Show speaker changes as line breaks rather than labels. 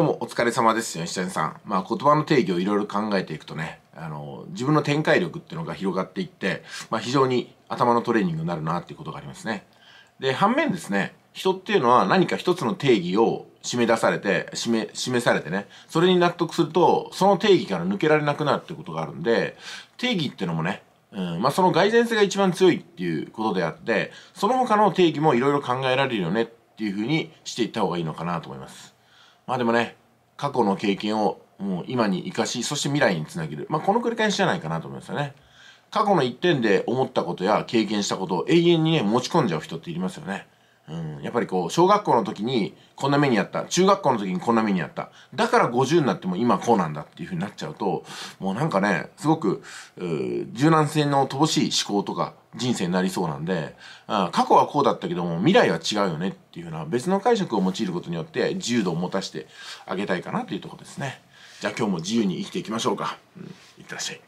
どうもお疲れ様です、吉谷さん。まあ言葉の定義をいろいろ考えていくとね、あの、自分の展開力っていうのが広がっていって、まあ非常に頭のトレーニングになるなっていうことがありますね。で、反面ですね、人っていうのは何か一つの定義を締め出されて、締め、示されてね、それに納得すると、その定義から抜けられなくなるってことがあるんで、定義っていうのもね、うん、まあその蓋然性が一番強いっていうことであって、その他の定義もいろいろ考えられるよねっていうふうにしていった方がいいのかなと思います。まあでもね、過去の経験をもう今に生かし、そして未来につなげる。まあこの繰り返しじゃないかなと思いますよね。過去の一点で思ったことや経験したことを永遠にね、持ち込んじゃう人っていますよね。うん、やっぱりこう小学校の時にこんな目にあった中学校の時にこんな目にあっただから50になっても今こうなんだっていうふうになっちゃうともうなんかねすごく柔軟性の乏しい思考とか人生になりそうなんであ過去はこうだったけども未来は違うよねっていう風うな別の解釈を用いることによって自由度を持たせて
あげたいかなというとこですねじゃあ今日も自由に生きていきましょうか、うん、いってらっしゃい